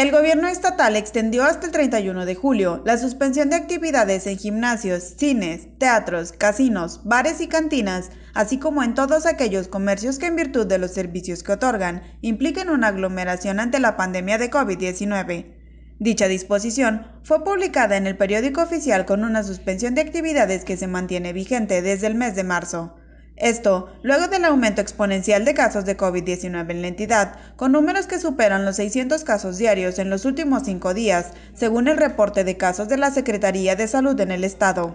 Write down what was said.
El gobierno estatal extendió hasta el 31 de julio la suspensión de actividades en gimnasios, cines, teatros, casinos, bares y cantinas, así como en todos aquellos comercios que en virtud de los servicios que otorgan impliquen una aglomeración ante la pandemia de COVID-19. Dicha disposición fue publicada en el periódico oficial con una suspensión de actividades que se mantiene vigente desde el mes de marzo. Esto, luego del aumento exponencial de casos de COVID-19 en la entidad, con números que superan los 600 casos diarios en los últimos cinco días, según el reporte de casos de la Secretaría de Salud en el Estado.